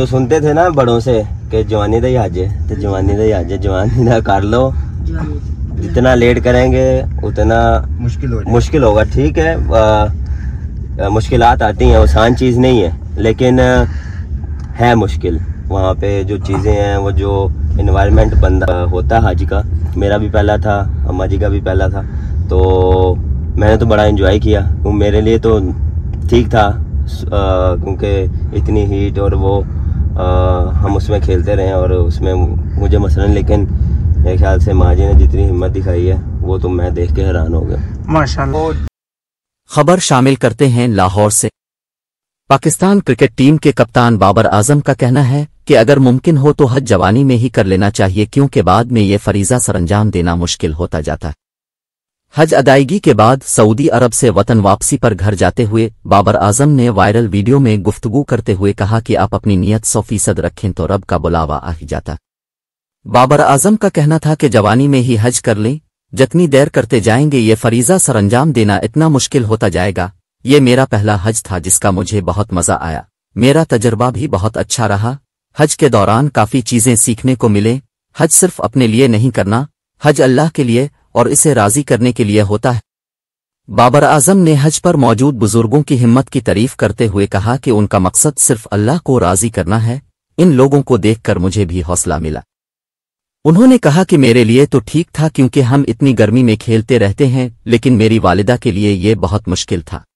जो सुनते थे ना बड़ों से कि जवानी दा आज तो जवानी दा आज जवानी दा कर लो जितना लेट करेंगे उतना मुश्किल हो मुश्किल होगा ठीक है मुश्किल आती हैं आसान चीज़ नहीं है लेकिन है मुश्किल वहाँ पे जो चीज़ें हैं वो जो इन्वायरमेंट बंदा होता है हाजी का मेरा भी पहला था अम्मा जी का भी पहला था तो मैंने तो बड़ा इन्जॉय किया मेरे लिए तो ठीक था क्योंकि इतनी हीट और वो आ, हम उसमें खेलते रहे और उसमें मुझे मसलन लेकिन मेरे ख्याल से जी ने जितनी हिम्मत दिखाई है वो तो मैं देख के हैरान हो गया खबर शामिल करते हैं लाहौर से पाकिस्तान क्रिकेट टीम के कप्तान बाबर आजम का कहना है कि अगर मुमकिन हो तो हज जवानी में ही कर लेना चाहिए क्योंकि बाद में ये फरीजा सरंजाम देना मुश्किल होता जाता है हज अदायगी के बाद सऊदी अरब से वतन वापसी पर घर जाते हुए बाबर आजम ने वायरल वीडियो में गुफ्तगू करते हुए कहा कि आप अपनी नीयत सौ फीसद रखें तो रब का बुलावा आ ही जाता बाबर आजम का कहना था कि जवानी में ही हज कर लें जितनी देर करते जाएंगे ये फरीजा सरंजाम देना इतना मुश्किल होता जाएगा ये मेरा पहला हज था जिसका मुझे बहुत मज़ा आया मेरा तजर्बा भी बहुत अच्छा रहा हज के दौरान काफ़ी चीज़ें सीखने को मिले हज सिर्फ अपने लिए नहीं करना हज अल्लाह के लिए और इसे राजी करने के लिए होता है बाबर आजम ने हज पर मौजूद बुजुर्गों की हिम्मत की तारीफ करते हुए कहा कि उनका मकसद सिर्फ अल्लाह को राजी करना है इन लोगों को देखकर मुझे भी हौसला मिला उन्होंने कहा कि मेरे लिए तो ठीक था क्योंकि हम इतनी गर्मी में खेलते रहते हैं लेकिन मेरी वालिदा के लिए ये बहुत मुश्किल था